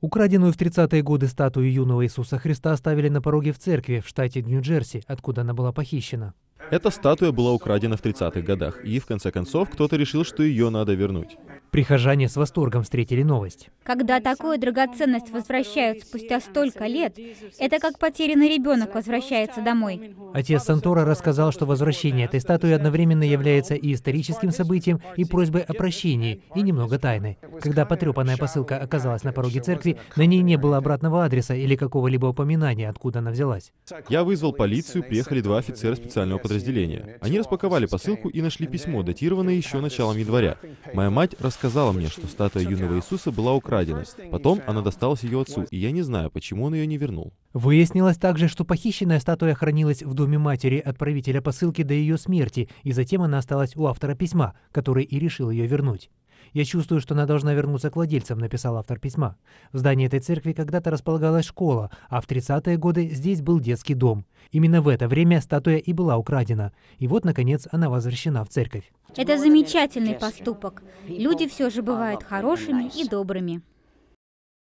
Украденную в 30-е годы статую юного Иисуса Христа оставили на пороге в церкви в штате Нью-Джерси, откуда она была похищена. Эта статуя была украдена в 30-х годах, и в конце концов кто-то решил, что ее надо вернуть. Прихожане с восторгом встретили новость. Когда такую драгоценность возвращают спустя столько лет, это как потерянный ребенок возвращается домой. Отец Сантора рассказал, что возвращение этой статуи одновременно является и историческим событием, и просьбой о прощении, и немного тайны. Когда потрепанная посылка оказалась на пороге церкви, на ней не было обратного адреса или какого-либо упоминания, откуда она взялась. Я вызвал полицию, приехали два офицера специального подразделения. Они распаковали посылку и нашли письмо, датированное еще началом января. Моя мать рассказала сказала мне, что статуя юного Иисуса была украдена. Потом она досталась ее отцу, и я не знаю, почему он ее не вернул. Выяснилось также, что похищенная статуя хранилась в доме матери отправителя посылки до ее смерти, и затем она осталась у автора письма, который и решил ее вернуть. «Я чувствую, что она должна вернуться к владельцам», — написал автор письма. В здании этой церкви когда-то располагалась школа, а в 30-е годы здесь был детский дом. Именно в это время статуя и была украдена. И вот, наконец, она возвращена в церковь. Это замечательный поступок. Люди все же бывают хорошими и добрыми.